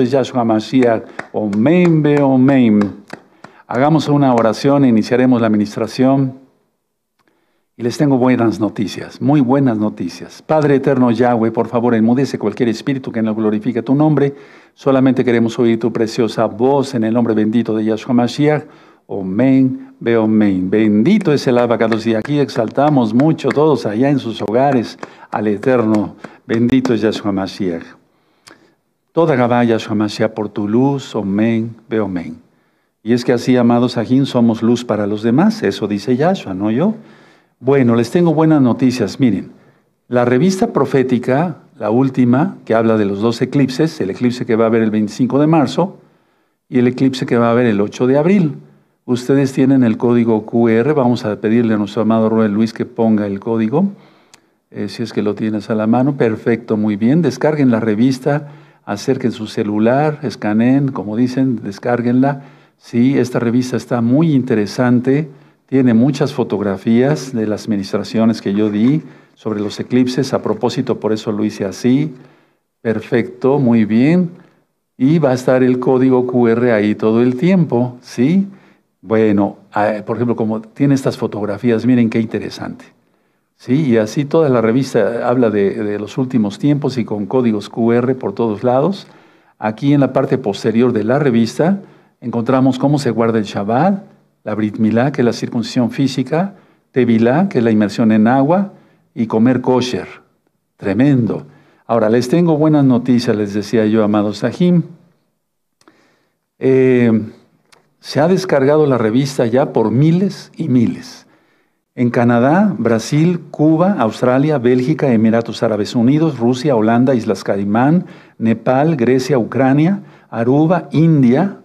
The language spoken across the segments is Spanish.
es Yahshua Mashiach. Omein be Hagamos una oración e iniciaremos la administración. Y les tengo buenas noticias, muy buenas noticias. Padre eterno Yahweh, por favor, enmudece cualquier espíritu que no glorifique tu nombre. Solamente queremos oír tu preciosa voz en el nombre bendito de Yahshua Mashiach. Omen, veo, omen. Bendito es el abacados. Y aquí exaltamos mucho todos allá en sus hogares al eterno. Bendito es Yahshua Mashiach. Toda Yashua sea por tu luz, Omen, veomén Y es que así, amados Ajín, somos luz para los demás, eso dice Yahshua, no yo. Bueno, les tengo buenas noticias, miren. La revista profética, la última, que habla de los dos eclipses, el eclipse que va a haber el 25 de marzo y el eclipse que va a haber el 8 de abril. Ustedes tienen el código QR, vamos a pedirle a nuestro amado Ruel Luis que ponga el código, eh, si es que lo tienes a la mano. Perfecto, muy bien. Descarguen la revista acerquen su celular, escaneen, como dicen, descárguenla. Sí, esta revista está muy interesante, tiene muchas fotografías de las administraciones que yo di sobre los eclipses, a propósito por eso lo hice así. Perfecto, muy bien. Y va a estar el código QR ahí todo el tiempo, ¿sí? Bueno, ah, por ejemplo, como tiene estas fotografías, miren qué interesante. Sí, y así toda la revista habla de, los últimos tiempos y con códigos QR por todos lados. Aquí en la parte posterior de la revista encontramos cómo se guarda el Shabbat, la Brit Milá, que es la circuncisión física, Tevilá, que es la inmersión en agua, y comer kosher. Tremendo. Ahora, les tengo buenas noticias, les decía yo, Amado Sahim. Eh, se ha descargado la revista ya por miles y miles. En Canadá, Brasil, Cuba, Australia, Bélgica, Emiratos Árabes Unidos, Rusia, Holanda, Islas Caimán, Nepal, Grecia, Ucrania, Aruba, India,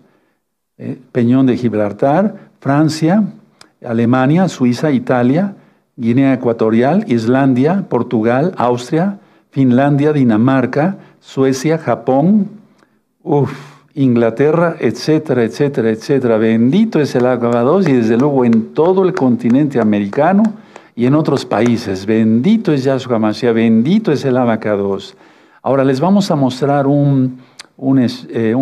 eh, Peñón de Gibraltar, Francia, Alemania, Suiza, Italia, Guinea Ecuatorial, Islandia, Portugal, Austria, Finlandia, Dinamarca, Suecia, Japón. Uf, Inglaterra, etcétera, etcétera, etcétera. Bendito es el 2, y desde luego en todo el continente americano y en otros países. Bendito es Yahshua Mashiach, bendito es el Abacados. Ahora les vamos a mostrar un, eh,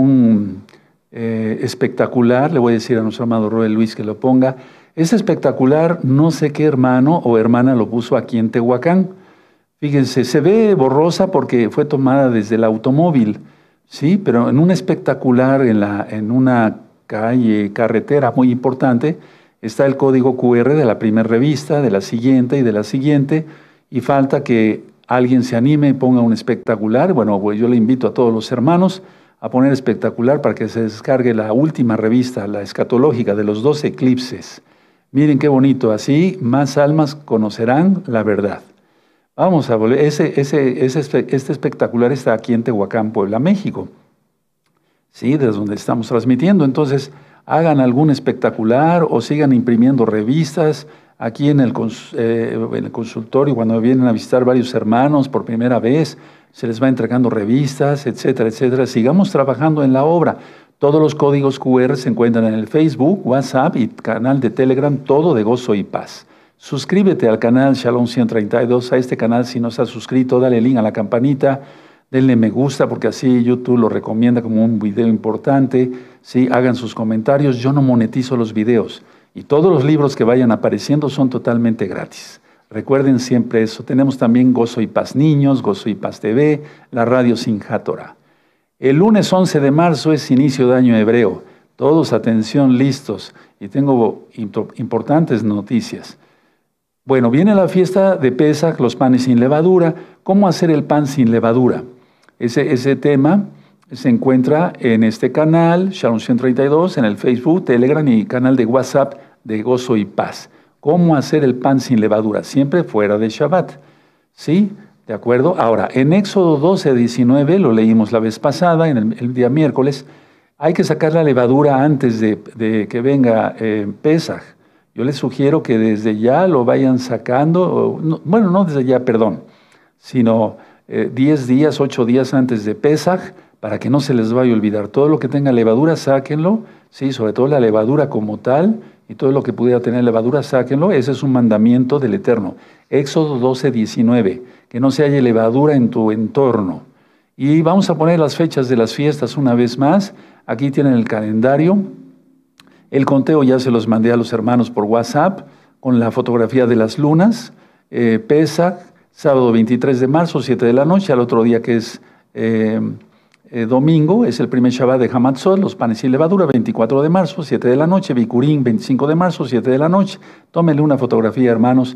eh, espectacular, le voy a decir a nuestro amado Roel Luis que lo ponga. Es espectacular, no sé qué hermano o hermana lo puso aquí en Tehuacán. Fíjense, se ve borrosa porque fue tomada desde el automóvil. Sí, pero en un espectacular, en, la, una calle, carretera muy importante, está el código QR de la primera revista, de la siguiente y de la siguiente, y falta que alguien se anime y ponga un espectacular. Bueno, pues yo le invito a todos los hermanos a poner espectacular para que se descargue la última revista, la escatológica de los dos eclipses. Miren qué bonito, así más almas conocerán la verdad. Vamos a volver. Ese, ese, este espectacular está aquí en Tehuacán, Puebla, México. Sí, desde donde estamos transmitiendo. Entonces, hagan algún espectacular o sigan imprimiendo revistas. Aquí en eh, en el consultorio, cuando vienen a visitar varios hermanos por primera vez, se les va entregando revistas, etcétera, etcétera. Sigamos trabajando en la obra. Todos los códigos QR se encuentran en el Facebook, WhatsApp y canal de Telegram, todo de gozo y paz. Suscríbete al canal Shalom 132, a este canal si no estás suscrito, dale link a la campanita, denle me gusta porque así YouTube lo recomienda como un video importante, ¿sí? hagan sus comentarios, yo no monetizo los videos y todos los libros que vayan apareciendo son totalmente gratis. Recuerden siempre eso, tenemos también Gozo y Paz Niños, Gozo y Paz TV, la radio Sin Jatora. El lunes 11 de marzo es inicio de año hebreo, todos atención listos y tengo importantes noticias. Bueno, viene la fiesta de Pesach, los panes sin levadura. ¿Cómo hacer el pan sin levadura? Ese, tema se encuentra en este canal, Shalom 132, en el Facebook, Telegram y canal de WhatsApp de Gozo y Paz. ¿Cómo hacer el pan sin levadura? Siempre fuera de Shabbat. ¿Sí? ¿De acuerdo? Ahora, en Éxodo 12, 19, lo leímos la vez pasada, en el, día miércoles, hay que sacar la levadura antes de, que venga eh, Pesach. Yo les sugiero que desde ya lo vayan sacando, bueno, no desde ya, perdón, sino 10 eh, días, 8 días antes de Pesaj, para que no se les vaya a olvidar. Todo lo que tenga levadura, sáquenlo, ¿sí? sobre todo la levadura como tal, y todo lo que pudiera tener levadura, sáquenlo. Ese es un mandamiento del Eterno. Éxodo 12, 19, que no se haya levadura en tu entorno. Y vamos a poner las fechas de las fiestas una vez más. Aquí tienen el calendario, el conteo ya se los mandé a los hermanos por WhatsApp con la fotografía de las lunas. Eh, sábado 23 de marzo, 7 de la noche, al otro día que es eh, eh, domingo, es el primer Shabbat de Hamatzot, los panes y levadura, 24 de marzo, 7 de la noche, Vicurín, 25 de marzo, 7 de la noche. Tómenle una fotografía, hermanos.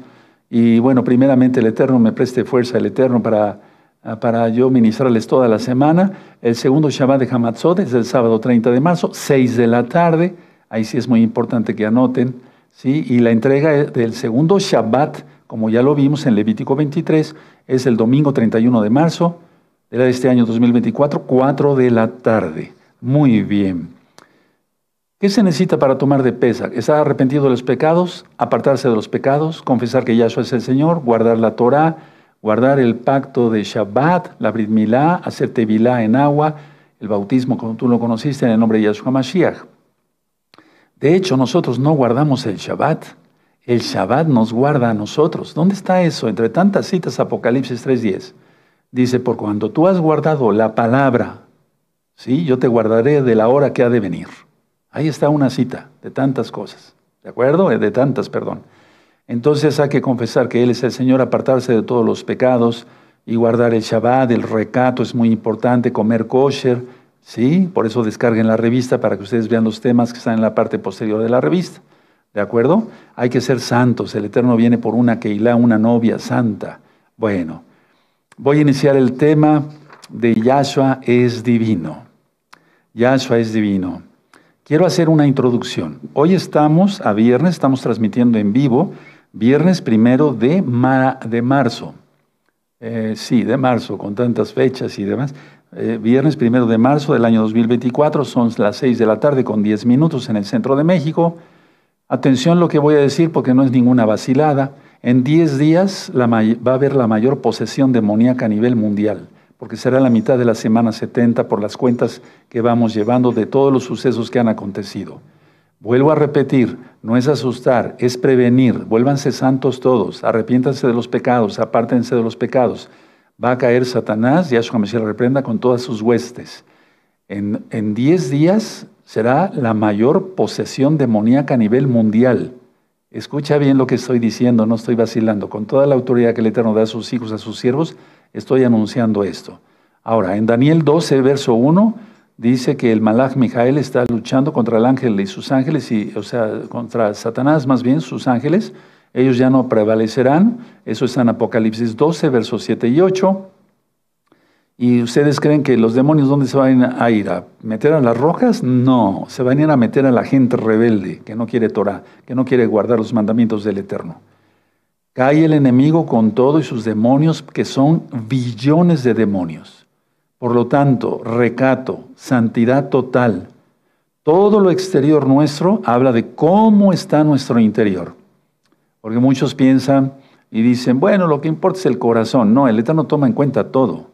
Y bueno, primeramente el Eterno me preste fuerza, el Eterno, para, para yo ministrarles toda la semana. El segundo Shabbat de Hamatzot es el sábado 30 de marzo, 6 de la tarde. Ahí sí es muy importante que anoten. ¿sí? Y la entrega e-, del segundo Shabbat, como ya lo vimos en Levítico 23, es el domingo 31 de marzo de este año 2024, 4 de la tarde. Muy bien. ¿Qué se necesita para tomar de pesa? Estar arrepentido de los pecados, apartarse de los pecados, confesar que Yahshua es el Señor, guardar la Torah, guardar el pacto de Shabbat, la Brit Milá, hacer Tevilá en agua, el bautismo como tú lo conociste en el nombre de Yahshua Mashiach. De hecho, nosotros no guardamos el Shabbat. El Shabbat nos guarda a nosotros. ¿Dónde está eso? Entre tantas citas, Apocalipsis 3.10. Dice, por cuando tú has guardado la palabra, ¿sí? yo te guardaré de la hora que ha de venir. Ahí está una cita de tantas cosas. ¿De acuerdo? Eh, de tantas, perdón. Entonces hay que confesar que Él es el Señor, apartarse de todos los pecados y guardar el Shabbat, el recato es muy importante, comer kosher, ¿sí? Por eso descarguen la revista para que ustedes vean los temas que están en la parte posterior de la revista. ¿De acuerdo? Hay que ser santos. El Eterno viene por una Keilah, una novia santa. Bueno, voy a iniciar el tema de Yahshua es divino. Yahshua es divino. Quiero hacer una introducción. Hoy estamos a viernes, estamos transmitiendo en vivo, viernes primero de, marzo. Eh, sí, de marzo, con tantas fechas y demás. Eh, viernes primero de marzo del año 2024, son las 6 de la tarde con 10 minutos en el centro de México. Atención lo que voy a decir porque no es ninguna vacilada. En 10 días va a haber la mayor posesión demoníaca a nivel mundial, porque será la mitad de la semana 70 por las cuentas que vamos llevando de todos los sucesos que han acontecido. Vuelvo a repetir, no es asustar, es prevenir. Vuélvanse santos todos, arrepiéntanse de los pecados, apártense de los pecados va a caer Satanás, a su la reprenda, con todas sus huestes. En, diez días será la mayor posesión demoníaca a nivel mundial. Escucha bien lo que estoy diciendo, no estoy vacilando. Con toda la autoridad que el Eterno da a sus hijos, a sus siervos, estoy anunciando esto. Ahora, en Daniel 12, verso 1, dice que el malach Mijael está luchando contra el ángel y sus ángeles, y, o sea, contra Satanás más bien, sus ángeles, ellos ya no prevalecerán. Eso es en Apocalipsis 12, versos 7 y 8. ¿Y ustedes creen que los demonios dónde se van a ir? ¿A meter a las rojas? No, se van a ir a meter a la gente rebelde, que no quiere Torah, que no quiere guardar los mandamientos del Eterno. Cae el enemigo con todo y sus demonios, que son billones de demonios. Por lo tanto, recato, santidad total. Todo lo exterior nuestro habla de cómo está nuestro interior. Porque muchos piensan y dicen, bueno, lo que importa es el corazón. No, el Eterno toma en cuenta todo,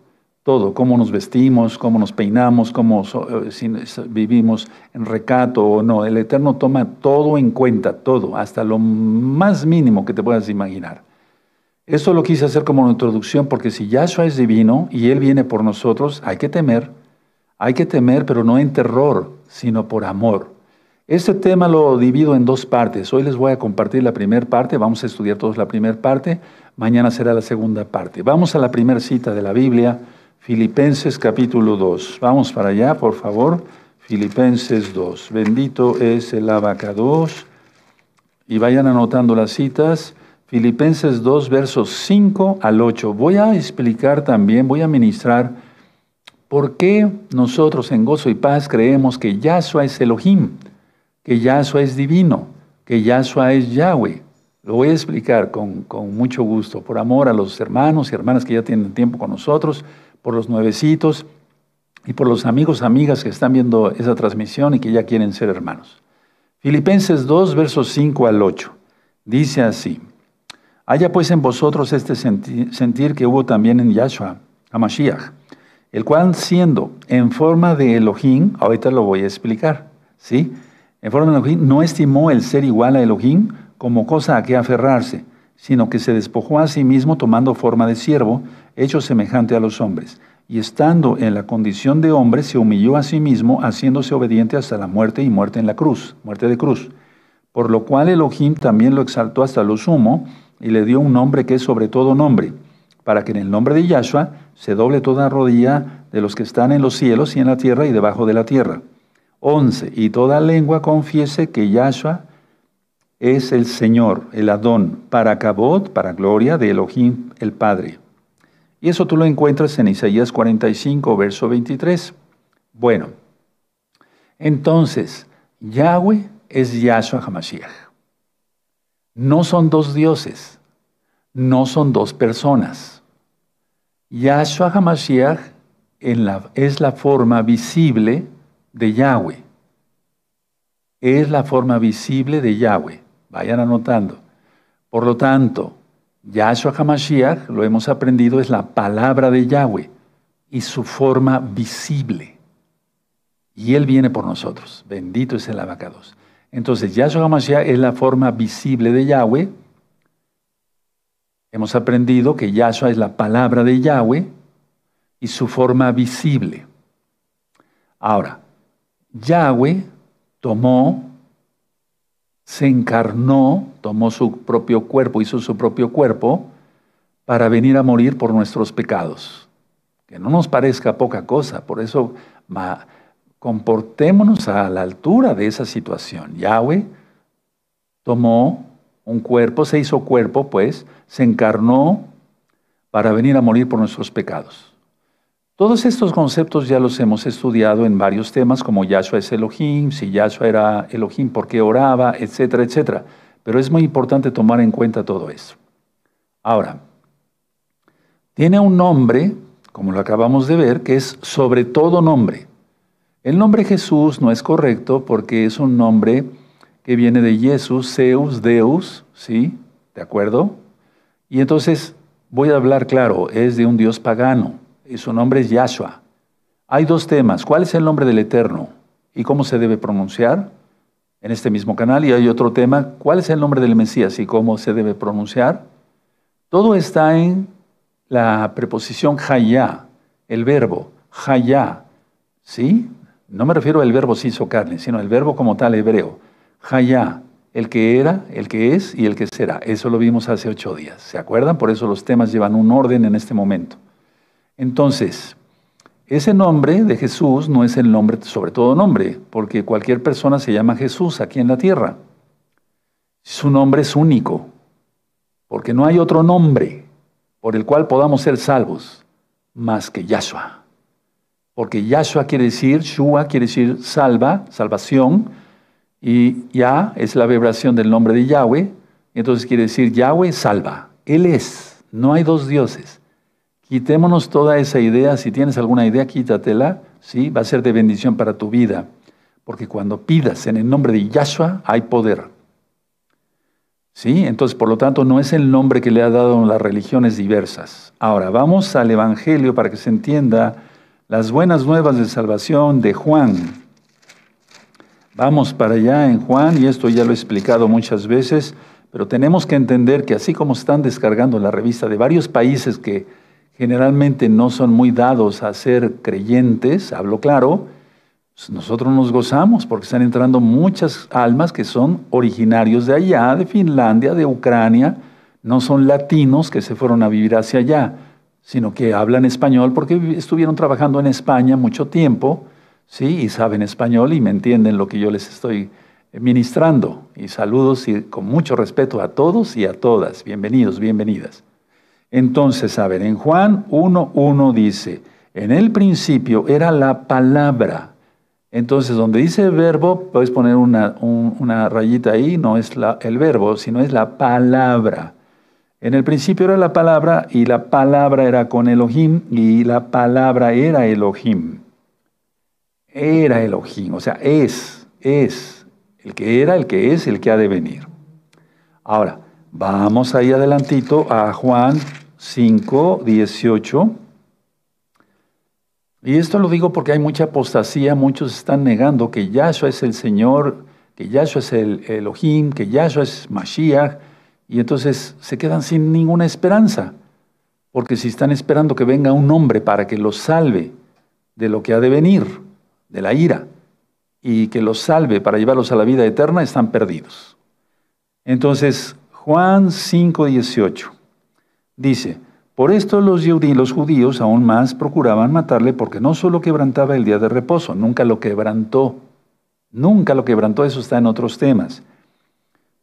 todo, cómo nos vestimos, cómo nos peinamos, cómo eh, eh, vivimos en recato o no. El Eterno toma todo en cuenta, todo, hasta lo más mínimo que te puedas imaginar. Eso lo quise hacer como una introducción porque si Yahshua es divino y Él viene por nosotros, hay que temer. Hay que temer, pero no en terror, sino por amor. Este tema lo divido en dos partes. Hoy les voy a compartir la primera parte, vamos a estudiar todos la primera parte, mañana será la segunda parte. Vamos a la primera cita de la Biblia, Filipenses capítulo 2. Vamos para allá, por favor. Filipenses 2. Bendito es el abacados. Y vayan anotando las citas. Filipenses 2, versos 5 al 8. Voy a explicar también, voy a ministrar por qué nosotros en gozo y paz creemos que Yahshua es Elohim que Yahshua es divino, que Yahshua es Yahweh. Lo voy a explicar con, mucho gusto, por amor a los hermanos y hermanas que ya tienen tiempo con nosotros, por los nuevecitos y por los amigos, amigas que están viendo esa transmisión y que ya quieren ser hermanos. Filipenses 2, versos 5 al 8. Dice así, haya pues en vosotros este sentir que hubo también en Yahshua, Hamashiach, el cual siendo en forma de Elohim, ahorita lo voy a explicar, ¿sí? En forma de Elohim, no estimó el ser igual a Elohim como cosa a que aferrarse, sino que se despojó a sí mismo tomando forma de siervo, hecho semejante a los hombres. Y estando en la condición de hombre, se humilló a sí mismo, haciéndose obediente hasta la muerte y muerte en la cruz, muerte de cruz. Por lo cual Elohim también lo exaltó hasta lo sumo y le dio un nombre que es sobre todo nombre, para que en el nombre de Yahshua se doble toda rodilla de los que están en los cielos y en la tierra y debajo de la tierra 11. Y toda lengua confiese que Yahshua es el Señor, el Adón, para cabot, para gloria de Elohim, el Padre. Y eso tú lo encuentras en Isaías 45, verso 23. Bueno, entonces, Yahweh es Yahshua Hamashiach. No son dos dioses, no son dos personas. Yahshua Hamashiach es la forma visible de Yahweh. Es la forma visible de Yahweh. Vayan anotando. Por lo tanto, Yahshua HaMashiach, lo hemos aprendido, es la palabra de Yahweh y su forma visible. Y Él viene por nosotros. Bendito es el abacados. Entonces, Yahshua HaMashiach es la forma visible de Yahweh. Hemos aprendido que Yahshua es la palabra de Yahweh y su forma visible. Ahora, Yahweh tomó, se encarnó, tomó su propio cuerpo, hizo su propio cuerpo para venir a morir por nuestros pecados. Que no nos parezca poca cosa, por eso comportémonos a la altura de esa situación. Yahweh tomó un cuerpo, se hizo cuerpo, pues, se encarnó para venir a morir por nuestros pecados. Todos estos conceptos ya los hemos estudiado en varios temas, como Yahshua es Elohim, si Yahshua era Elohim, por qué oraba, etcétera, etcétera. Pero es muy importante tomar en cuenta todo eso. Ahora, tiene un nombre, como lo acabamos de ver, que es sobre todo nombre. El nombre Jesús no es correcto porque es un nombre que viene de Jesús, Zeus, Deus, ¿sí? ¿De acuerdo? Y entonces, voy a hablar claro, es de un dios pagano y su nombre es Yahshua. Hay dos temas. ¿Cuál es el nombre del Eterno y cómo se debe pronunciar? En este mismo canal. Y hay otro tema. ¿Cuál es el nombre del Mesías y cómo se debe pronunciar? Todo está en la preposición Hayá, el verbo Hayá. ¿Sí? No me refiero al verbo hizo carne, sino al verbo como tal hebreo. Hayá, el que era, el que es y el que será. Eso lo vimos hace ocho días. ¿Se acuerdan? Por eso los temas llevan un orden en este momento. Entonces, ese nombre de Jesús no es el nombre, sobre todo nombre, porque cualquier persona se llama Jesús aquí en la tierra. Su nombre es único, porque no hay otro nombre por el cual podamos ser salvos más que Yahshua. Porque Yahshua quiere decir, Shua quiere decir salva, salvación, y Yah es la vibración del nombre de Yahweh, entonces quiere decir Yahweh salva. Él es, no hay dos dioses. Quitémonos toda esa idea, si tienes alguna idea, quítatela, ¿sí? va a ser de bendición para tu vida, porque cuando pidas en el nombre de Yahshua hay poder. ¿Sí? Entonces, por lo tanto, no es el nombre que le ha dado las religiones diversas. Ahora, vamos al Evangelio para que se entienda las buenas nuevas de salvación de Juan. Vamos para allá en Juan, y esto ya lo he explicado muchas veces, pero tenemos que entender que así como están descargando la revista de varios países que generalmente no son muy dados a ser creyentes, hablo claro, pues nosotros nos gozamos porque están entrando muchas almas que son originarios de allá, de Finlandia, de Ucrania, no son latinos que se fueron a vivir hacia allá, sino que hablan español porque estuvieron trabajando en España mucho tiempo, ¿sí? Y saben español y me entienden lo que yo les estoy eh, ministrando. Y saludos y con mucho respeto a todos y a todas. Bienvenidos, bienvenidas. Entonces, a ver, en Juan 1.1 dice, en el principio era la palabra. Entonces, donde dice verbo, puedes poner una, rayita ahí, no es el verbo, sino es la palabra. En el principio era la palabra y la palabra era con Elohim y la palabra era Elohim. Era Elohim, o sea, es, es el que era, el que es, el que ha de venir. Ahora, vamos ahí adelantito a Juan 5.18 Y esto lo digo porque hay mucha apostasía, muchos están negando que Yahshua es el Señor, que Yahshua es el Elohim, que Yahshua es Mashiach, y entonces se quedan sin ninguna esperanza, porque si están esperando que venga un hombre para que los salve de lo que ha de venir, de la ira, y que los salve para llevarlos a la vida eterna, están perdidos. Entonces, Juan 5.18 Dice, por esto los, los judíos aún más procuraban matarle porque no solo quebrantaba el día de reposo, nunca lo quebrantó. Nunca lo quebrantó, eso está en otros temas.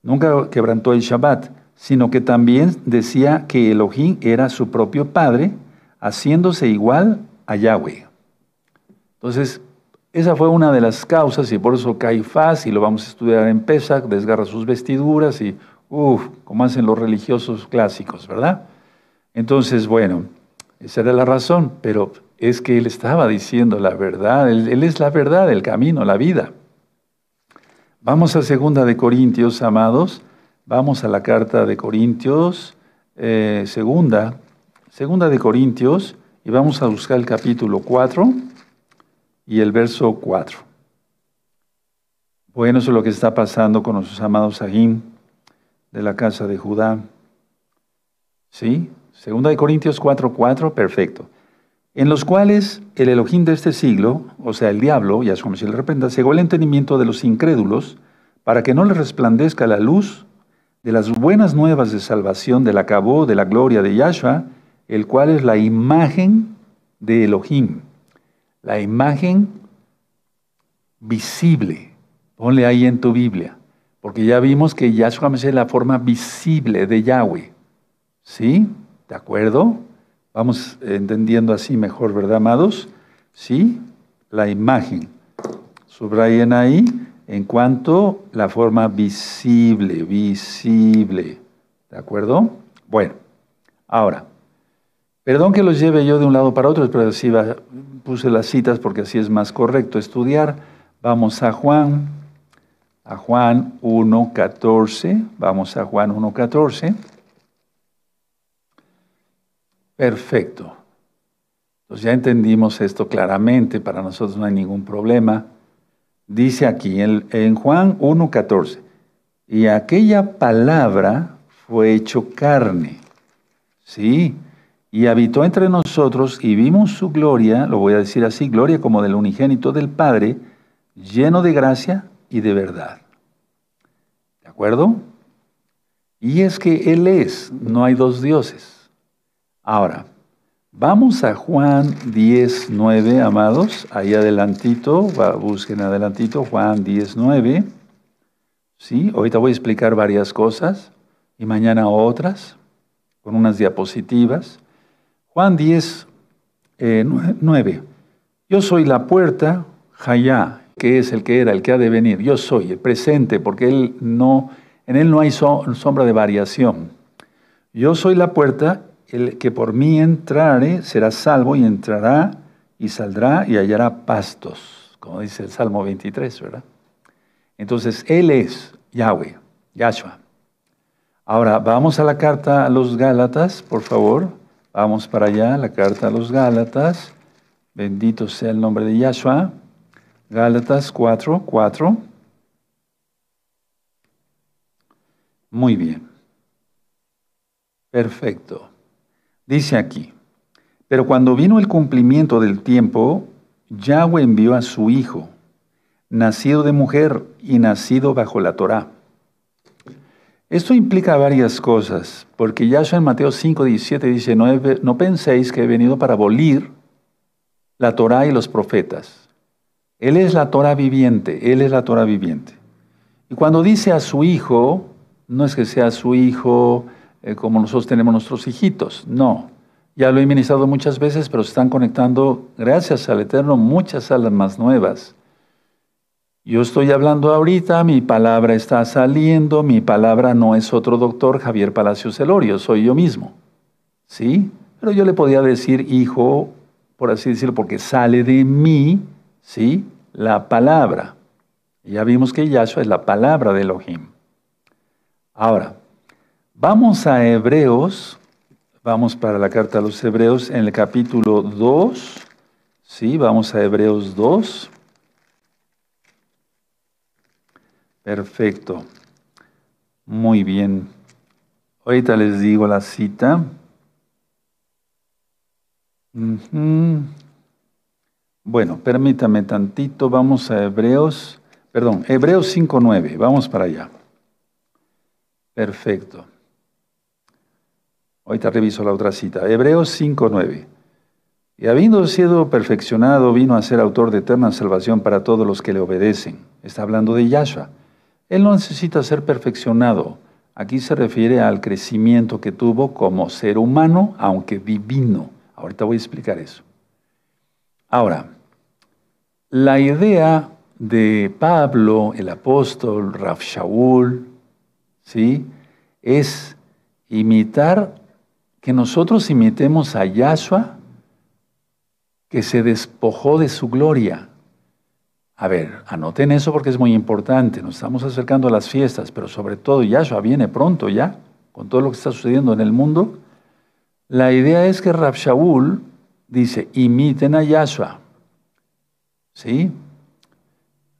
Nunca quebrantó el Shabbat, sino que también decía que Elohim era su propio padre, haciéndose igual a Yahweh. Entonces, esa fue una de las causas y por eso Caifás, y lo vamos a estudiar en Pesach, desgarra sus vestiduras y, uff, como hacen los religiosos clásicos, ¿verdad? Entonces, bueno, esa era la razón, pero es que él estaba diciendo la verdad, él, es la verdad, el camino, la vida. Vamos a segunda de Corintios, amados, vamos a la carta de Corintios, eh, segunda, segunda de Corintios, y vamos a buscar el capítulo 4 y el verso 4. Bueno, eso es lo que está pasando con nuestros amados Sahim de la casa de Judá. ¿Sí? Segunda de Corintios 4:4, 4, perfecto. En los cuales el Elohim de este siglo, o sea, el diablo, ya como si le repente, cegó el entendimiento de los incrédulos para que no les resplandezca la luz de las buenas nuevas de salvación del acabó de la gloria de Yahshua, el cual es la imagen de Elohim, la imagen visible. Ponle ahí en tu Biblia, porque ya vimos que Yahshua es la forma visible de Yahweh. ¿Sí? ¿De acuerdo? Vamos entendiendo así mejor, ¿verdad, amados? Sí, la imagen. Subrayen ahí en cuanto la forma visible, visible. ¿De acuerdo? Bueno, ahora, perdón que los lleve yo de un lado para otro, pero así puse las citas porque así es más correcto estudiar. Vamos a Juan, a Juan 1.14, vamos a Juan 1.14. Perfecto. Entonces ya entendimos esto claramente, para nosotros no hay ningún problema. Dice aquí en, en Juan 1.14, y aquella palabra fue hecho carne. Sí, y habitó entre nosotros y vimos su gloria, lo voy a decir así, gloria como del unigénito del Padre, lleno de gracia y de verdad. ¿De acuerdo? Y es que Él es, no hay dos dioses. Ahora, vamos a Juan 10.9, amados, ahí adelantito, busquen adelantito, Juan 10.9. ¿Sí? Ahorita voy a explicar varias cosas y mañana otras, con unas diapositivas. Juan 10, eh, Yo soy la puerta, Jayá, que es el que era, el que ha de venir. Yo soy el presente, porque él no, en él no hay sombra de variación. Yo soy la puerta el que por mí entrare será salvo y entrará y saldrá y hallará pastos, como dice el Salmo 23, ¿verdad? Entonces, Él es Yahweh, Yahshua. Ahora, vamos a la carta a los Gálatas, por favor. Vamos para allá, la carta a los Gálatas. Bendito sea el nombre de Yahshua. Gálatas 4, 4. Muy bien. Perfecto. Dice aquí, pero cuando vino el cumplimiento del tiempo, Yahweh envió a su hijo, nacido de mujer y nacido bajo la Torá. Esto implica varias cosas, porque Yahshua en Mateo 5, 17 dice, no, no penséis que he venido para abolir la Torá y los profetas. Él es la Torá viviente, Él es la Torá viviente. Y cuando dice a su hijo, no es que sea su hijo eh, como nosotros tenemos nuestros hijitos. No, ya lo he ministrado muchas veces, pero se están conectando, gracias al Eterno, muchas salas más nuevas. Yo estoy hablando ahorita, mi palabra está saliendo, mi palabra no es otro doctor Javier Palacios Elorio, soy yo mismo. ¿Sí? Pero yo le podía decir hijo, por así decirlo, porque sale de mí, ¿sí? La palabra. Ya vimos que Yahshua es la palabra de Elohim. Ahora, Vamos a Hebreos, vamos para la carta a los Hebreos en el capítulo 2, sí, vamos a Hebreos 2. Perfecto, muy bien. Ahorita les digo la cita. Bueno, permítame tantito, vamos a Hebreos, perdón, Hebreos 5.9, vamos para allá. Perfecto. Ahorita reviso la otra cita. Hebreos 5.9. Y habiendo sido perfeccionado, vino a ser autor de eterna salvación para todos los que le obedecen. Está hablando de Yahshua. Él no necesita ser perfeccionado. Aquí se refiere al crecimiento que tuvo como ser humano, aunque divino. Ahorita voy a explicar eso. Ahora, la idea de Pablo, el apóstol, Raf ¿sí? es imitar que nosotros imitemos a Yahshua, que se despojó de su gloria. A ver, anoten eso porque es muy importante. Nos estamos acercando a las fiestas, pero sobre todo Yahshua viene pronto ya, con todo lo que está sucediendo en el mundo. La idea es que Rabshaul dice, imiten a Yahshua. ¿Sí?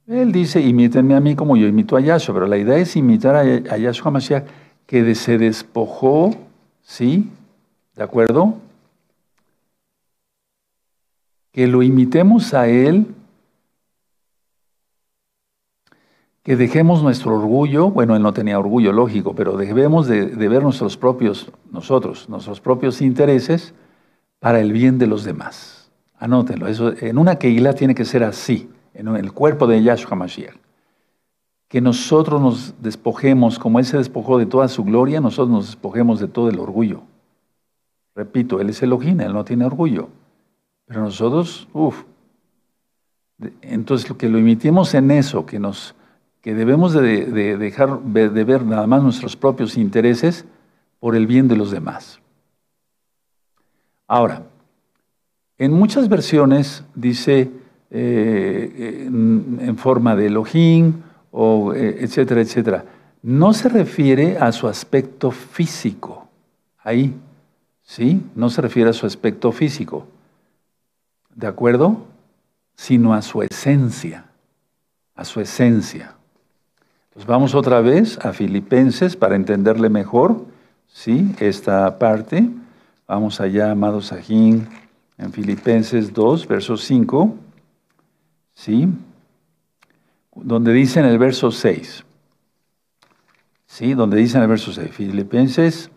Él dice, imítenme a mí como yo imito a Yahshua, pero la idea es imitar a Yahshua Mashiach, que se despojó, ¿sí? ¿De acuerdo? Que lo imitemos a Él, que dejemos nuestro orgullo, bueno, Él no tenía orgullo, lógico, pero debemos de, ver nuestros propios, nosotros, nuestros propios intereses para el bien de los demás. Anótenlo, eso en una Keilah tiene que ser así, en el cuerpo de Yahshua Mashiach que nosotros nos despojemos, como Él se despojó de toda su gloria, nosotros nos despojemos de todo el orgullo. Repito, Él es Elohim, Él no tiene orgullo. Pero nosotros, uff. Entonces, lo que lo imitimos en eso, que, nos, que debemos de, dejar de ver nada más nuestros propios intereses por el bien de los demás. Ahora, en muchas versiones dice eh, eh, en, forma de Elohim, o, eh, etcétera, etcétera. No se refiere a su aspecto físico, ahí, ¿sí? No se refiere a su aspecto físico, ¿de acuerdo? Sino a su esencia, a su esencia. Entonces pues vamos otra vez a Filipenses para entenderle mejor, ¿sí? Esta parte. Vamos allá, amados Sajín, en Filipenses 2, verso 5, ¿sí? Donde dice el verso 6, ¿sí? Donde dice en el verso 6, Filipenses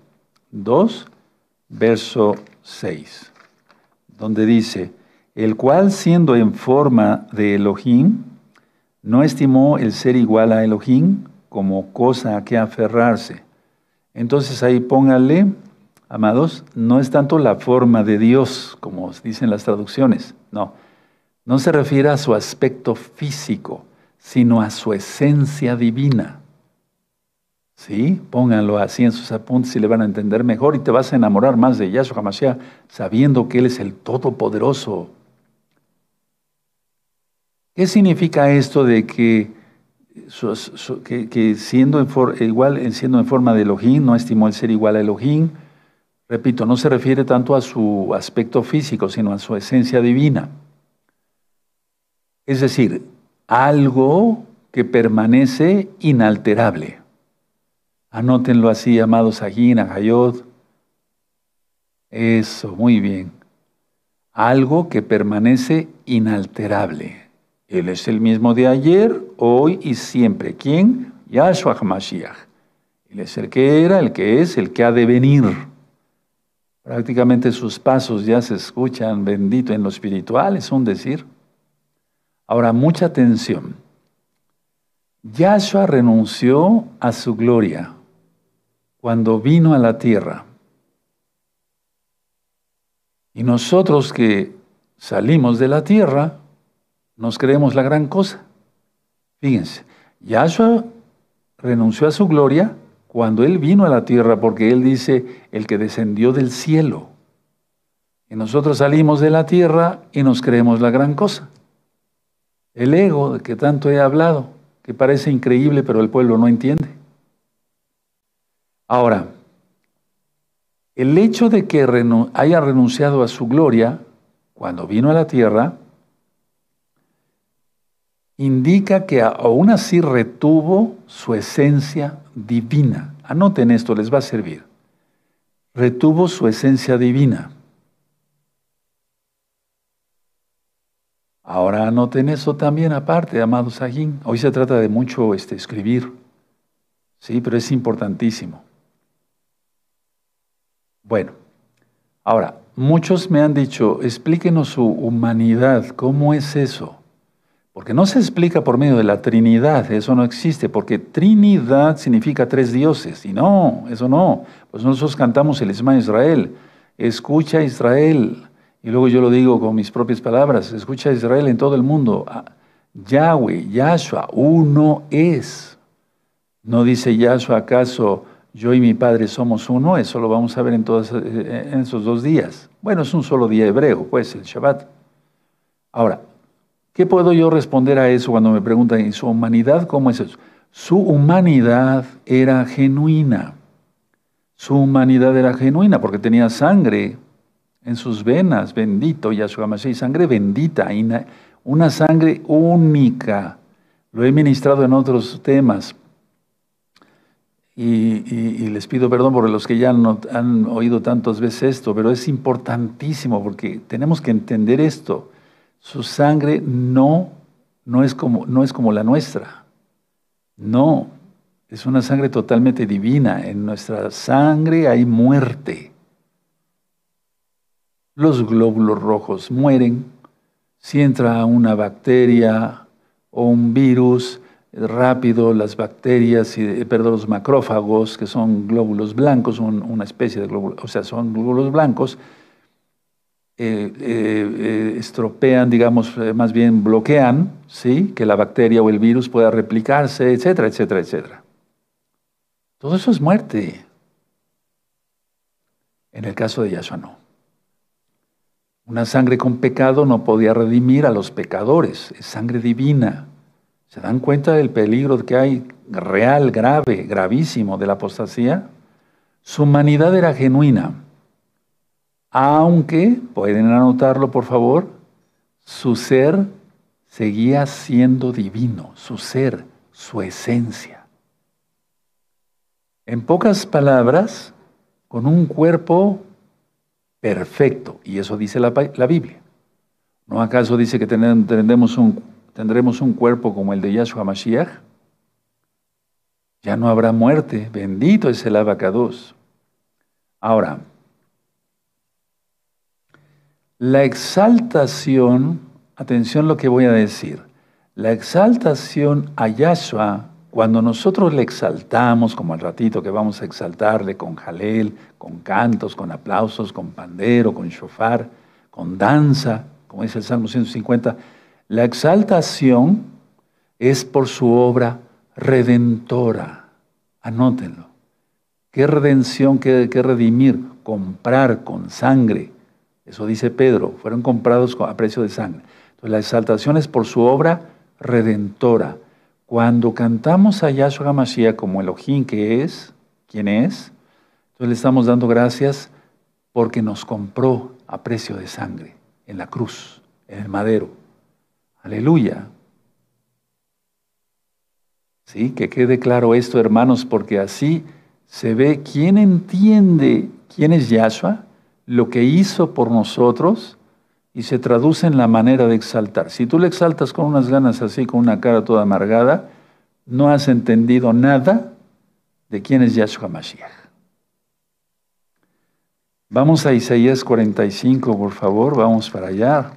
2, verso 6, donde dice, el cual siendo en forma de Elohim, no estimó el ser igual a Elohim como cosa a que aferrarse. Entonces ahí póngale, amados, no es tanto la forma de Dios, como dicen las traducciones, no. No se refiere a su aspecto físico, sino a su esencia divina. Sí, pónganlo así en sus apuntes y le van a entender mejor y te vas a enamorar más de Yahshua Hamashiach sabiendo que Él es el Todopoderoso. ¿Qué significa esto de que, siendo en siendo en forma de Elohim, no estimó el ser igual a Elohim? Repito, no se refiere tanto a su aspecto físico, sino a su esencia divina. Es decir, algo que permanece inalterable. Anótenlo así, amados Agina, Ajayod. Eso, muy bien. Algo que permanece inalterable. Él es el mismo de ayer, hoy y siempre. ¿Quién? Yahshua HaMashiach. Él es el que era, el que es, el que ha de venir. Prácticamente sus pasos ya se escuchan, bendito en lo espiritual, es un decir. Ahora, mucha atención. Yahshua renunció a su gloria cuando vino a la tierra. Y nosotros que salimos de la tierra, nos creemos la gran cosa. Fíjense, Yahshua renunció a su gloria cuando él vino a la tierra, porque él dice, el que descendió del cielo. Y nosotros salimos de la tierra y nos creemos la gran cosa. El ego de que tanto he hablado, que parece increíble, pero el pueblo no entiende. Ahora, el hecho de que haya renunciado a su gloria cuando vino a la tierra, indica que aún así retuvo su esencia divina. Anoten esto, les va a servir. Retuvo su esencia divina. Ahora anoten eso también aparte, amados Sajín. Hoy se trata de mucho este, escribir, sí, pero es importantísimo. Bueno, ahora, muchos me han dicho, explíquenos su humanidad, ¿cómo es eso? Porque no se explica por medio de la Trinidad, eso no existe, porque Trinidad significa tres dioses, y no, eso no. Pues nosotros cantamos el Ismael Israel, escucha Israel, y luego yo lo digo con mis propias palabras, escucha Israel en todo el mundo, Yahweh, Yahshua, uno es. ¿No dice Yahshua acaso yo y mi Padre somos uno, eso lo vamos a ver en, todas eh, eh, en esos dos días. Bueno, es un solo día hebreo, pues, el Shabbat. Ahora, ¿qué puedo yo responder a eso cuando me preguntan, ¿y su humanidad cómo es eso? Su humanidad era genuina. Su humanidad era genuina porque tenía sangre en sus venas, bendito Yahshua y sangre bendita, una sangre única. Lo he ministrado en otros temas, y, les pido perdón por los que ya no han oído tantas veces esto, pero es importantísimo porque tenemos que entender esto. Su sangre no es como la nuestra. No, es una sangre totalmente divina. En nuestra sangre hay muerte. Los glóbulos rojos mueren. Si entra una bacteria o un virus, rápido las bacterias, y, eh, perdón, los macrófagos, que son glóbulos blancos, una especie de glóbulos, o sea, son glóbulos blancos, eh, eh, estropean, digamos, más bien bloquean, ¿sí? Que la bacteria o el virus pueda replicarse, etcétera, etcétera, etcétera. Todo eso es muerte. En el caso de Yahshua Una sangre con pecado no podía redimir a los pecadores, es sangre divina. ¿Se dan cuenta del peligro que hay real, grave, gravísimo de la apostasía? Su humanidad era genuina, aunque, pueden anotarlo por favor, su ser seguía siendo divino, su ser, su esencia. En pocas palabras, con un cuerpo perfecto, y eso dice la, Biblia. ¿No acaso dice que tenemos un cuerpo tendremos un cuerpo como el de Yahshua Mashiach. Ya no habrá muerte. Bendito es el abacados. Ahora, la exaltación, atención lo que voy a decir, la exaltación a Yahshua, cuando nosotros le exaltamos, como al ratito que vamos a exaltarle con jalel, con cantos, con aplausos, con pandero, con shofar, con danza, como dice el Salmo 150, la exaltación es por su obra redentora. Anótenlo. ¿Qué redención, qué, redimir? Comprar con sangre. Eso dice Pedro. Fueron comprados a precio de sangre. Entonces, la exaltación es por su obra redentora. Cuando cantamos a Yahshua HaMashiach como Elohim que es, ¿quién es? Entonces le estamos dando gracias porque nos compró a precio de sangre en la cruz, en el madero. Aleluya. Sí, que quede claro esto, hermanos, porque así se ve quién entiende quién es Yahshua, lo que hizo por nosotros, y se traduce en la manera de exaltar. Si tú le exaltas con unas ganas así, con una cara toda amargada, no has entendido nada de quién es Yahshua Mashiach. Vamos a Isaías 45, por favor, vamos para allá.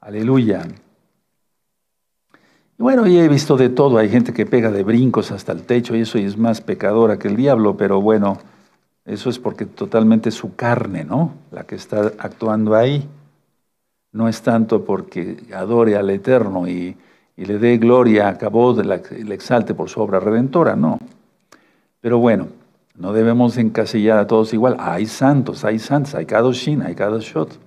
Aleluya. Bueno, y he visto de todo, hay gente que pega de brincos hasta el techo y eso es más pecadora que el diablo, pero bueno, eso es porque totalmente su carne, ¿no? La que está actuando ahí. No es tanto porque adore al Eterno y, le dé gloria a y le exalte por su obra redentora, no. Pero bueno, no debemos encasillar a todos igual. Hay santos, hay santos, hay cada shin, hay cada shot.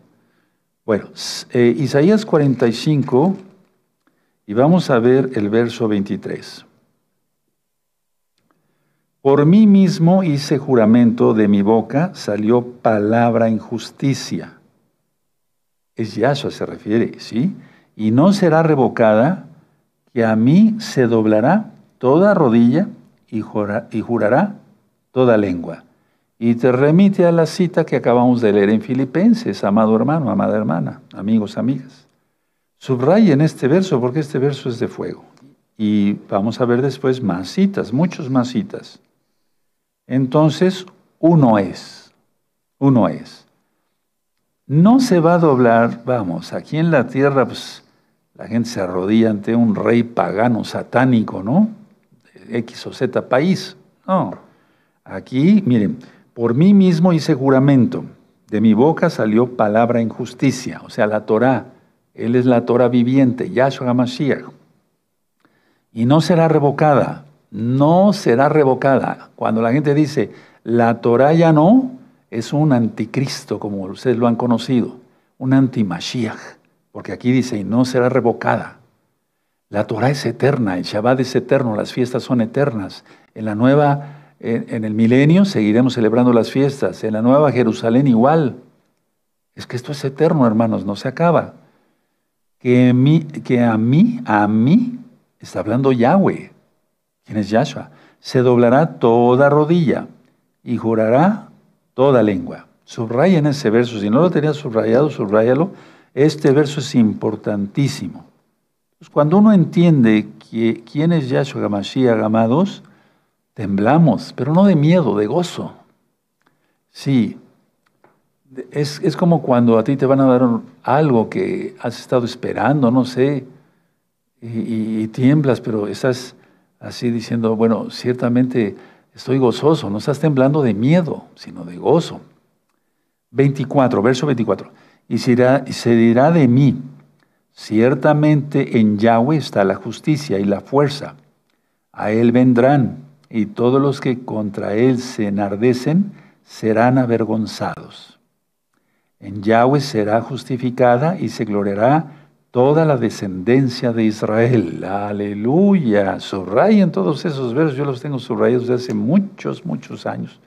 Bueno, eh, Isaías 45 y vamos a ver el verso 23. Por mí mismo hice juramento, de mi boca salió palabra injusticia. Es eso se refiere, ¿sí? Y no será revocada, que a mí se doblará toda rodilla y, y jurará toda lengua. Y te remite a la cita que acabamos de leer en Filipenses, amado hermano, amada hermana, amigos, amigas. Subrayen este verso porque este verso es de fuego. Y vamos a ver después más citas, muchos más citas. Entonces, uno es, uno es. No se va a doblar, vamos, aquí en la tierra pues, la gente se arrodilla ante un rey pagano, satánico, ¿no? X o Z país. No, aquí, miren, por mí mismo hice juramento, de mi boca salió palabra injusticia, o sea, la Torá él es la Torah viviente, Yahshua HaMashiach. Y no será revocada, no será revocada. Cuando la gente dice, la Torah ya no, es un anticristo, como ustedes lo han conocido, un antimashiach, porque aquí dice, y no será revocada. La Torah es eterna, el Shabbat es eterno, las fiestas son eternas. En la nueva, en el milenio seguiremos celebrando las fiestas, en la nueva Jerusalén igual. Es que esto es eterno, hermanos, no se acaba que, a mí, a mí, está hablando Yahweh, quien es Yahshua, se doblará toda rodilla y jurará toda lengua. Subrayen ese verso, si no lo tenías subrayado, subrayalo. Este verso es importantísimo. Pues cuando uno entiende que, quién es Yahshua Gamashiach, amados, temblamos, pero no de miedo, de gozo. Sí, es, como cuando a ti te van a dar algo que has estado esperando, no sé, y, tiemblas, pero estás así diciendo, bueno, ciertamente estoy gozoso, no estás temblando de miedo, sino de gozo. 24, verso 24. Y se dirá de mí, ciertamente en Yahweh está la justicia y la fuerza. A él vendrán, y todos los que contra él se enardecen serán avergonzados. En Yahweh será justificada y se gloriará toda la descendencia de Israel. Aleluya. Subrayen todos esos versos. Yo los tengo subrayados desde hace muchos, muchos años.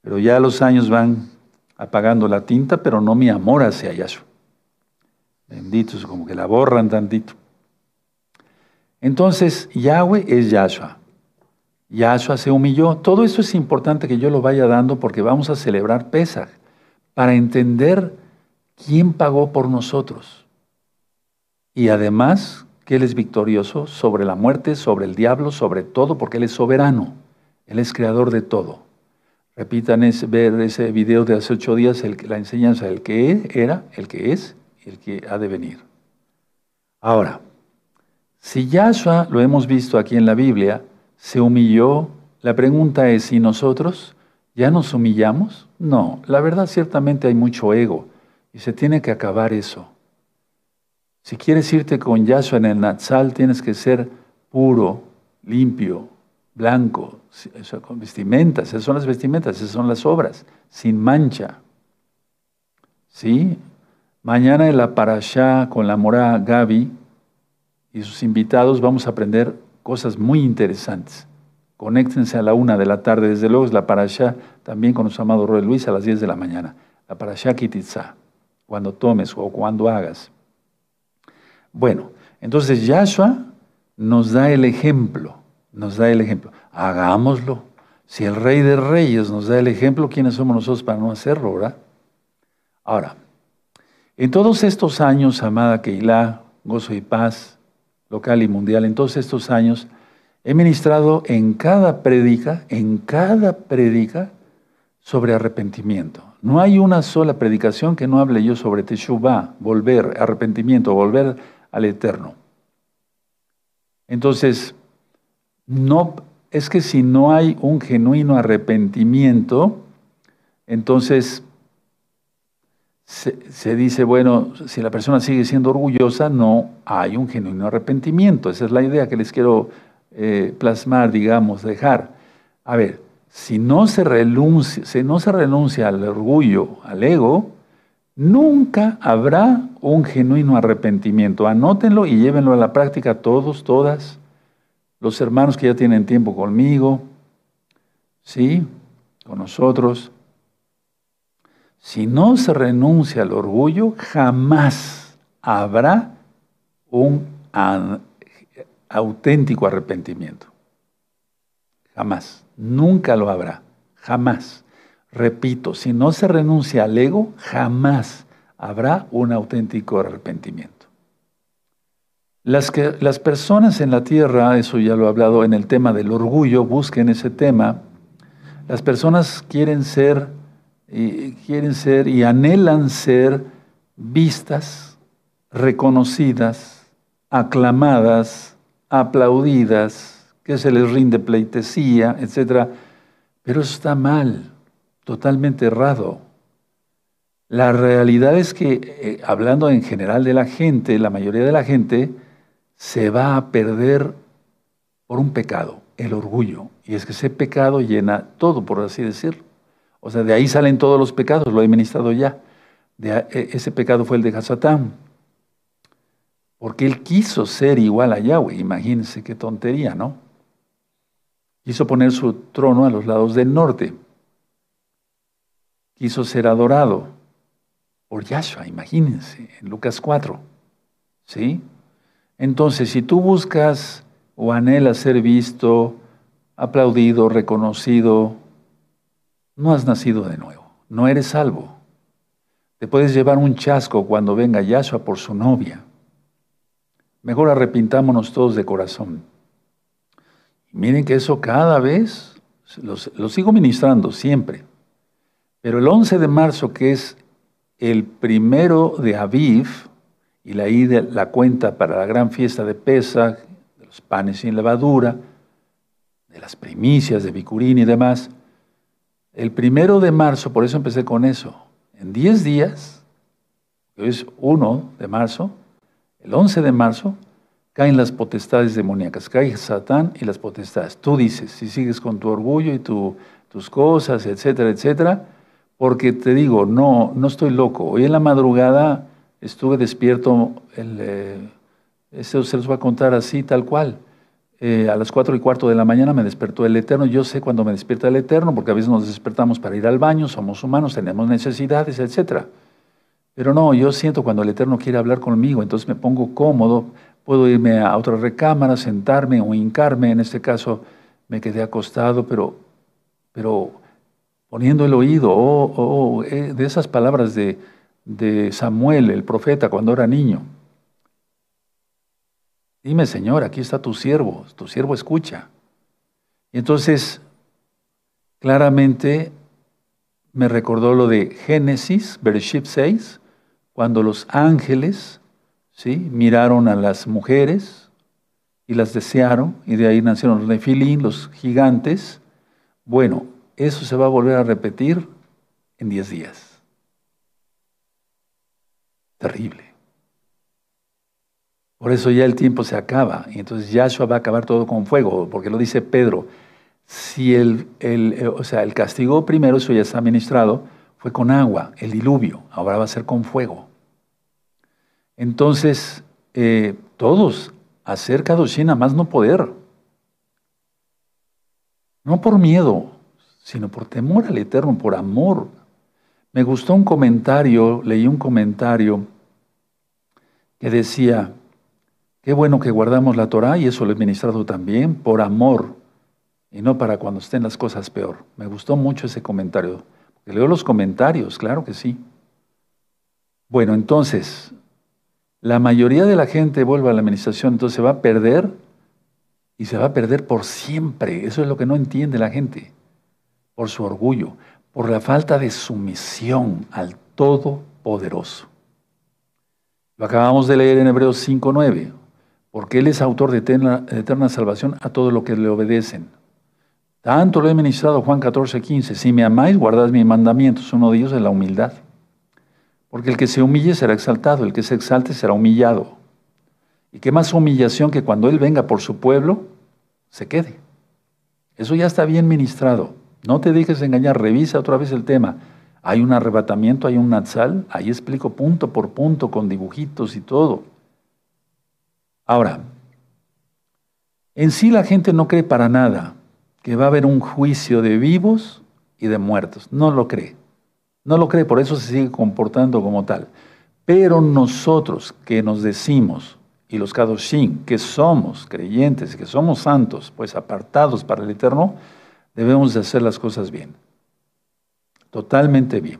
Pero ya los años van apagando la tinta, pero no mi amor hacia Yahshua. Benditos, como que la borran tantito. Entonces, Yahweh es Yahshua. Yahshua se humilló. Todo eso es importante que yo lo vaya dando porque vamos a celebrar Pesaj para entender quién pagó por nosotros. Y además que Él es victorioso sobre la muerte, sobre el diablo, sobre todo, porque Él es soberano. Él es creador de todo. Repitan ver ese video de hace ocho días, la enseñanza, del que era, el que es y el que ha de venir. Ahora, si Yahshua, lo hemos visto aquí en la Biblia, se humilló, la pregunta es si nosotros ¿Ya nos humillamos? No, la verdad ciertamente hay mucho ego y se tiene que acabar eso. Si quieres irte con Yahshua en el Natsal, tienes que ser puro, limpio, blanco, con vestimentas, esas son las vestimentas, esas son las obras, sin mancha. ¿Sí? Mañana en la Parashá con la Morá Gaby y sus invitados vamos a aprender cosas muy interesantes. Conéctense a la una de la tarde, desde luego es la allá también con nuestro amado Roy Luis a las 10 de la mañana. La allá kititza cuando tomes o cuando hagas. Bueno, entonces Yahshua nos da el ejemplo, nos da el ejemplo. Hagámoslo. Si el Rey de Reyes nos da el ejemplo, ¿quiénes somos nosotros para no hacerlo, verdad? Ahora, en todos estos años, amada Keilah, gozo y paz, local y mundial, en todos estos años, he ministrado en cada predica, en cada predica, sobre arrepentimiento. No hay una sola predicación que no hable yo sobre Teshuvah, volver, arrepentimiento, volver al Eterno. Entonces, no, es que si no hay un genuino arrepentimiento, entonces se, se, dice, bueno, si la persona sigue siendo orgullosa, no hay un genuino arrepentimiento. Esa es la idea que les quiero eh, plasmar, digamos, dejar. A ver, si no, se renuncia, si no se renuncia al orgullo, al ego, nunca habrá un genuino arrepentimiento. Anótenlo y llévenlo a la práctica todos, todas, los hermanos que ya tienen tiempo conmigo, ¿sí? Con nosotros. Si no se renuncia al orgullo, jamás habrá un auténtico arrepentimiento. Jamás, nunca lo habrá, jamás. Repito, si no se renuncia al ego, jamás habrá un auténtico arrepentimiento. Las, que, las personas en la tierra, eso ya lo he hablado en el tema del orgullo, busquen ese tema, las personas quieren ser y quieren ser y anhelan ser vistas, reconocidas, aclamadas, aplaudidas, que se les rinde pleitesía, etc. Pero eso está mal, totalmente errado. La realidad es que, eh, hablando en general de la gente, la mayoría de la gente se va a perder por un pecado, el orgullo. Y es que ese pecado llena todo, por así decirlo. O sea, de ahí salen todos los pecados, lo he ministrado ya. E, ese pecado fue el de Hasatán. Porque él quiso ser igual a Yahweh. Imagínense qué tontería, ¿no? Quiso poner su trono a los lados del norte. Quiso ser adorado por Yahshua, imagínense, en Lucas 4. ¿Sí? Entonces, si tú buscas o anhelas ser visto, aplaudido, reconocido, no has nacido de nuevo, no eres salvo. Te puedes llevar un chasco cuando venga Yahshua por su novia. Mejor arrepintámonos todos de corazón. miren que eso cada vez lo sigo ministrando siempre. Pero el 11 de marzo, que es el primero de Aviv, y la la cuenta para la gran fiesta de Pesach, de los panes sin levadura, de las primicias de Vicurín y demás, el primero de marzo, por eso empecé con eso, en 10 días, es 1 de marzo, el 11 de marzo caen las potestades demoníacas, cae Satán y las potestades. Tú dices, si sigues con tu orgullo y tus cosas, etcétera, etcétera, porque te digo, no, no estoy loco. Hoy en la madrugada estuve despierto, el, eh, se los va a contar así, tal cual. Eh, a las cuatro y cuarto de la mañana me despertó el Eterno. Yo sé cuando me despierta el Eterno, porque a veces nos despertamos para ir al baño, somos humanos, tenemos necesidades, etcétera. Pero no, yo siento cuando el Eterno quiere hablar conmigo, entonces me pongo cómodo, puedo irme a otra recámara, sentarme o hincarme, en este caso me quedé acostado, pero, pero poniendo el oído, oh, oh, eh, de esas palabras de, Samuel, el profeta, cuando era niño. Dime, Señor, aquí está tu siervo, tu siervo escucha. Y entonces, claramente me recordó lo de Génesis, Versículo 6, cuando los ángeles ¿sí? miraron a las mujeres y las desearon, y de ahí nacieron los nefilín, los gigantes. Bueno, eso se va a volver a repetir en diez días. Terrible. Por eso ya el tiempo se acaba, y entonces Yahshua va a acabar todo con fuego, porque lo dice Pedro. Si el, eh, o sea, el castigo primero, eso ya está ministrado. Fue con agua, el diluvio, ahora va a ser con fuego. Entonces, eh, todos, acerca de a más no poder. No por miedo, sino por temor al Eterno, por amor. Me gustó un comentario, leí un comentario que decía, qué bueno que guardamos la Torah y eso lo he ministrado también, por amor y no para cuando estén las cosas peor. Me gustó mucho ese comentario. Leo los comentarios, claro que sí. Bueno, entonces, la mayoría de la gente vuelve a la administración, entonces se va a perder y se va a perder por siempre. Eso es lo que no entiende la gente, por su orgullo, por la falta de sumisión al Todopoderoso. Lo acabamos de leer en Hebreos 5.9, porque Él es autor de eterna, eterna salvación a todo lo que le obedecen. Tanto lo he ministrado, Juan 14, 15. Si me amáis, guardad mis mandamientos. Uno de ellos es la humildad. Porque el que se humille será exaltado, el que se exalte será humillado. ¿Y qué más humillación que cuando Él venga por su pueblo, se quede? Eso ya está bien ministrado. No te dejes engañar, revisa otra vez el tema. Hay un arrebatamiento, hay un nazal ahí explico punto por punto con dibujitos y todo. Ahora, en sí la gente no cree para nada que va a haber un juicio de vivos y de muertos. No lo cree. No lo cree, por eso se sigue comportando como tal. Pero nosotros que nos decimos, y los Kadoshim, que somos creyentes, que somos santos, pues apartados para el Eterno, debemos de hacer las cosas bien. Totalmente bien.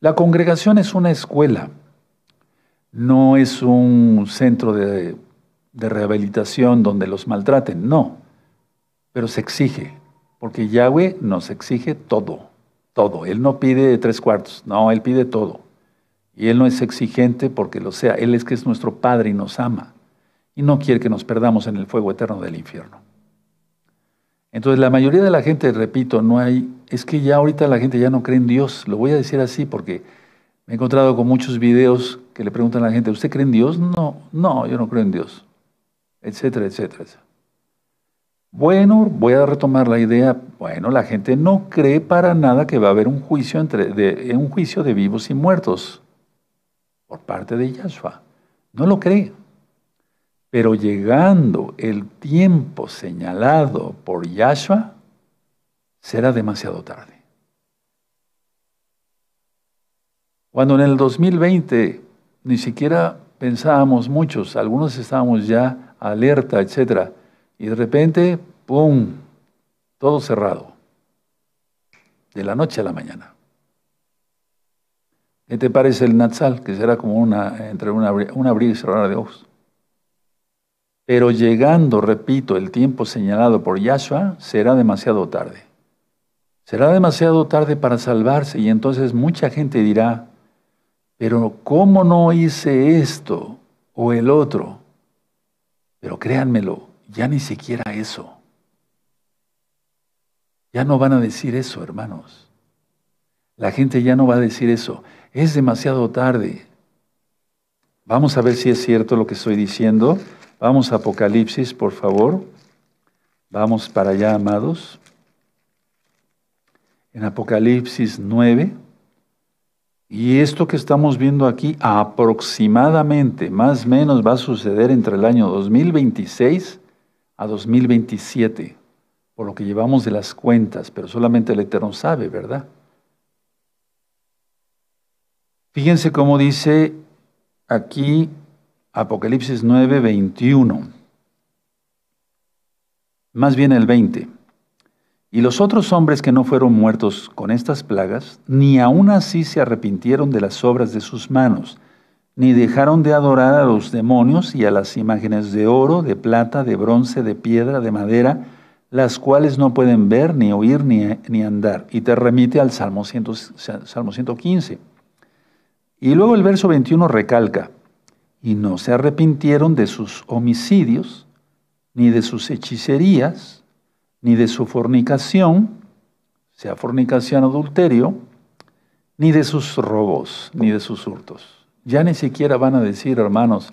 La congregación es una escuela, no es un centro de, de rehabilitación donde los maltraten, no pero se exige, porque Yahweh nos exige todo, todo. Él no pide tres cuartos, no, Él pide todo. Y Él no es exigente porque lo sea, Él es que es nuestro Padre y nos ama. Y no quiere que nos perdamos en el fuego eterno del infierno. Entonces la mayoría de la gente, repito, no hay, es que ya ahorita la gente ya no cree en Dios. Lo voy a decir así porque me he encontrado con muchos videos que le preguntan a la gente, ¿usted cree en Dios? No, no, yo no creo en Dios, etcétera, etcétera. etcétera. Bueno, voy a retomar la idea. Bueno, la gente no cree para nada que va a haber un juicio, entre, de, un juicio de vivos y muertos por parte de Yahshua. No lo cree. Pero llegando el tiempo señalado por Yahshua, será demasiado tarde. Cuando en el 2020 ni siquiera pensábamos muchos, algunos estábamos ya alerta, etcétera, y de repente, ¡pum! Todo cerrado. De la noche a la mañana. ¿Qué te parece el Natsal? Que será como una, entre un abrir y cerrar de ojos. Pero llegando, repito, el tiempo señalado por Yahshua, será demasiado tarde. Será demasiado tarde para salvarse y entonces mucha gente dirá, pero ¿cómo no hice esto o el otro? Pero créanmelo, ya ni siquiera eso. Ya no van a decir eso, hermanos. La gente ya no va a decir eso. Es demasiado tarde. Vamos a ver si es cierto lo que estoy diciendo. Vamos a Apocalipsis, por favor. Vamos para allá, amados. En Apocalipsis 9. Y esto que estamos viendo aquí aproximadamente, más o menos, va a suceder entre el año 2026 a 2027, por lo que llevamos de las cuentas, pero solamente el Eterno sabe, ¿verdad? Fíjense cómo dice aquí Apocalipsis 9, 21. Más bien el 20. Y los otros hombres que no fueron muertos con estas plagas, ni aun así se arrepintieron de las obras de sus manos, ni dejaron de adorar a los demonios y a las imágenes de oro, de plata, de bronce, de piedra, de madera, las cuales no pueden ver, ni oír, ni, andar. Y te remite al Salmo, Salmo 115. Y luego el verso 21 recalca, y no se arrepintieron de sus homicidios, ni de sus hechicerías, ni de su fornicación, sea fornicación o adulterio, ni de sus robos, ni de sus hurtos. Ya ni siquiera van a decir, hermanos,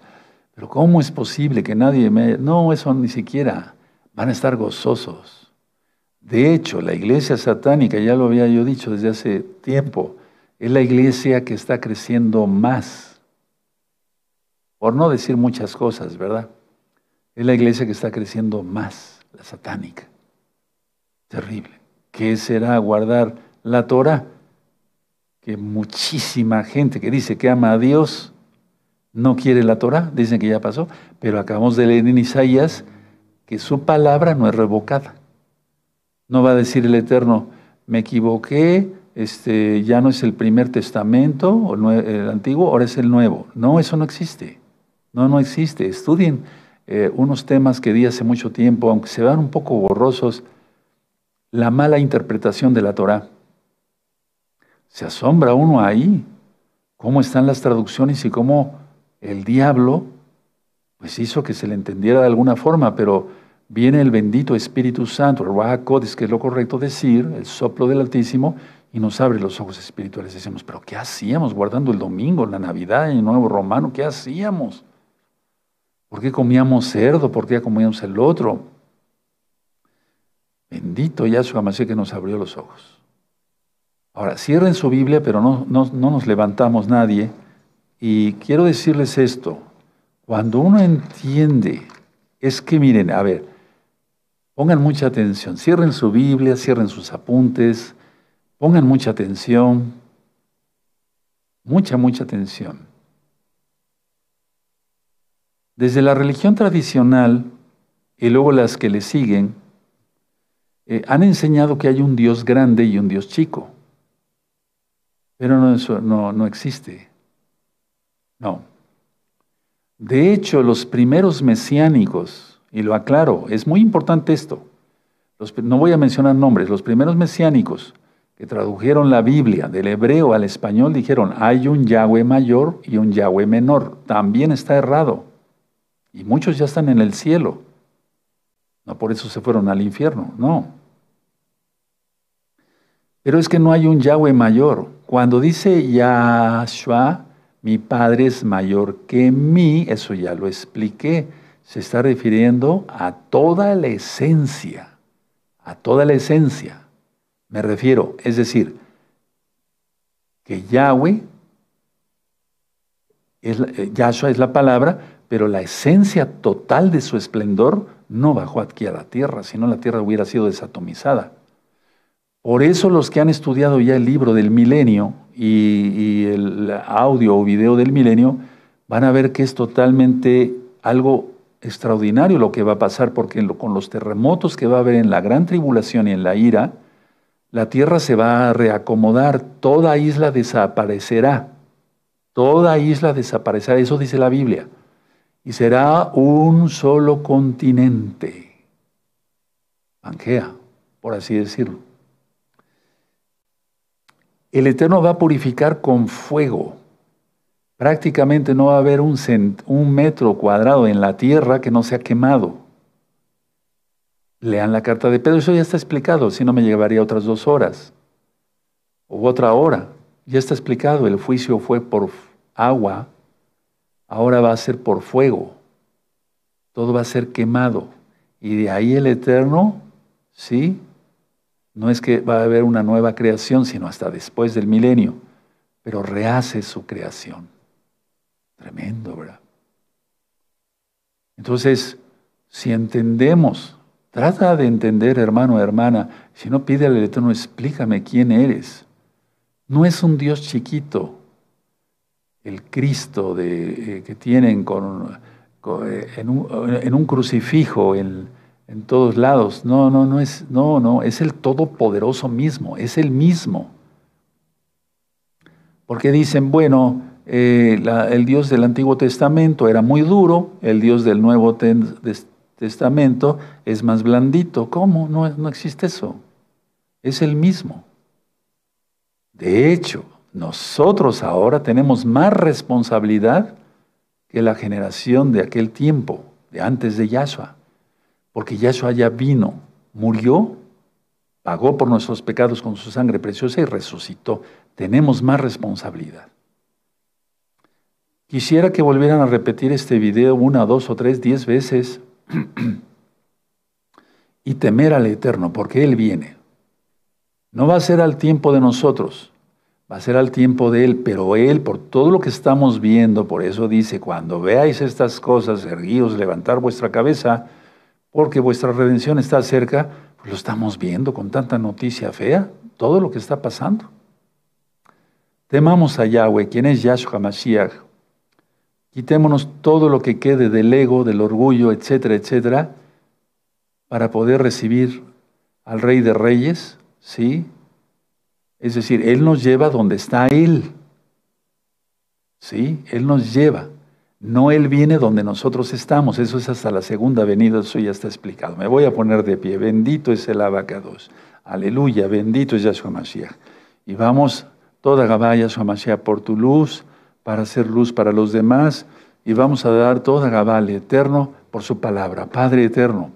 pero ¿cómo es posible que nadie me... No, eso ni siquiera. Van a estar gozosos. De hecho, la iglesia satánica, ya lo había yo dicho desde hace tiempo, es la iglesia que está creciendo más. Por no decir muchas cosas, ¿verdad? Es la iglesia que está creciendo más, la satánica. Terrible. ¿Qué será guardar la Torah? que muchísima gente que dice que ama a Dios no quiere la Torah, dicen que ya pasó, pero acabamos de leer en Isaías que su palabra no es revocada. No va a decir el Eterno, me equivoqué, este, ya no es el primer testamento o el antiguo, ahora es el nuevo. No, eso no existe. No, no existe. Estudien eh, unos temas que di hace mucho tiempo, aunque se vean un poco borrosos, la mala interpretación de la Torah. Se asombra uno ahí cómo están las traducciones y cómo el diablo pues hizo que se le entendiera de alguna forma, pero viene el bendito Espíritu Santo, el Rahakodes, que es lo correcto decir, el soplo del Altísimo, y nos abre los ojos espirituales. Decimos, pero ¿qué hacíamos guardando el domingo, la Navidad, el Nuevo Romano? ¿Qué hacíamos? ¿Por qué comíamos cerdo? ¿Por qué comíamos el otro? Bendito Yahshua Mashiach que nos abrió los ojos. Ahora, cierren su Biblia, pero no, nos levantamos nadie. Y quiero decirles esto. Cuando uno entiende, es que miren, a ver, pongan mucha atención, cierren su Biblia, cierren sus apuntes, pongan mucha atención, mucha, mucha atención. Desde la religión tradicional y luego las que le siguen, eh, han enseñado que hay un Dios grande y un Dios chico. Pero no, no, existe. No. De hecho, los primeros mesiánicos, y lo aclaro, es muy importante esto, no voy a mencionar nombres, los primeros mesiánicos que tradujeron la Biblia del hebreo al español dijeron, hay un Yahweh mayor y un Yahweh menor, también está errado. Y muchos ya están en el cielo. No por eso se fueron al infierno, no. Pero es que no hay un Yahweh mayor, cuando dice Yahshua, mi Padre es mayor que mí, eso ya lo expliqué, se está refiriendo a toda la esencia, a toda la esencia. Me refiero, es decir, que Yahweh, es eh, Yahshua es la palabra, pero la esencia total de su esplendor no bajó aquí a la tierra, sino la tierra hubiera sido desatomizada. Por eso los que han estudiado ya el libro del milenio y, el audio o video del milenio, van a ver que es totalmente algo extraordinario lo que va a pasar, porque con los terremotos que va a haber en la gran tribulación y en la ira, la tierra se va a reacomodar, toda isla desaparecerá, toda isla desaparecerá, eso dice la Biblia, y será un solo continente, Pangea, por así decirlo. El Eterno va a purificar con fuego. Prácticamente no va a haber un, metro cuadrado en la tierra que no sea quemado. Lean la carta de Pedro, eso ya está explicado, si no me llevaría otras dos horas o otra hora. Ya está explicado, el juicio fue por agua, ahora va a ser por fuego. Todo va a ser quemado. Y de ahí el Eterno, ¿sí? No es que va a haber una nueva creación, sino hasta después del milenio, pero rehace su creación. Tremendo, ¿verdad? Entonces, si entendemos, trata de entender, hermano, hermana, si no pide al Eterno, explícame quién eres. No es un Dios chiquito, el Cristo de, eh, que tienen eh, en, un, en, un, crucifijo, el en todos lados. No, no, no es, no, no, es el todopoderoso mismo, es el mismo. Porque dicen, bueno, eh, el Dios del Antiguo Testamento era muy duro, el Dios del Nuevo Testamento es más blandito. ¿Cómo? No, no existe eso. Es el mismo. De hecho, nosotros ahora tenemos más responsabilidad que la generación de aquel tiempo, de antes de Yahshua porque Yahshua ya vino, murió, pagó por nuestros pecados con su sangre preciosa y resucitó. Tenemos más responsabilidad. Quisiera que volvieran a repetir este video una, dos o tres, diez veces y temer al Eterno, porque Él viene. No va a ser al tiempo de nosotros, va a ser al tiempo de Él, pero Él, por todo lo que estamos viendo, por eso dice, cuando veáis estas cosas, erguíos, levantar vuestra cabeza, porque vuestra redención está cerca, pues lo estamos viendo con tanta noticia fea, todo lo que está pasando. Temamos a Yahweh, quien es Yahshua Mashiach. Quitémonos todo lo que quede del ego, del orgullo, etcétera, etcétera, para poder recibir al Rey de Reyes, ¿sí? Es decir, Él nos lleva donde está Él. ¿Sí? Él nos lleva. No Él viene donde nosotros estamos, eso es hasta la segunda venida, eso ya está explicado. Me voy a poner de pie, bendito es el abacados, aleluya, bendito es Yahshua Mashiach. Y vamos, toda Gabá, Yahshua Mashiach, por tu luz, para hacer luz para los demás, y vamos a dar toda Gabá Eterno por su palabra, Padre Eterno.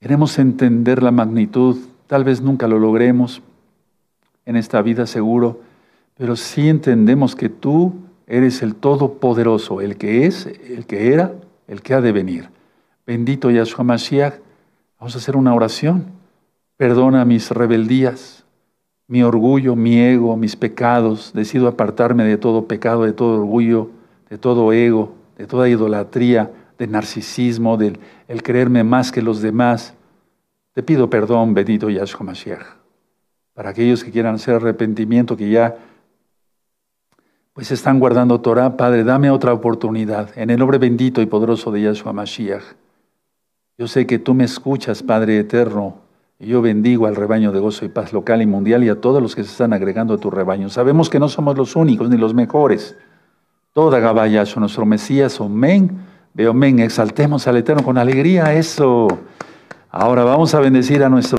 Queremos entender la magnitud, tal vez nunca lo logremos en esta vida seguro, pero sí entendemos que tú Eres el Todopoderoso, el que es, el que era, el que ha de venir. Bendito Yahshua Mashiach. Vamos a hacer una oración. Perdona mis rebeldías, mi orgullo, mi ego, mis pecados. Decido apartarme de todo pecado, de todo orgullo, de todo ego, de toda idolatría, de narcisismo, del el creerme más que los demás. Te pido perdón, bendito Yahshua Mashiach. Para aquellos que quieran hacer arrepentimiento, que ya pues están guardando Torah. Padre, dame otra oportunidad en el nombre bendito y poderoso de Yahshua Mashiach. Yo sé que tú me escuchas, Padre eterno, y yo bendigo al rebaño de gozo y paz local y mundial y a todos los que se están agregando a tu rebaño. Sabemos que no somos los únicos ni los mejores. Toda Gaba Yahshua, nuestro Mesías, amén. Veo, Men. Exaltemos al Eterno con alegría. Eso. Ahora vamos a bendecir a nuestro.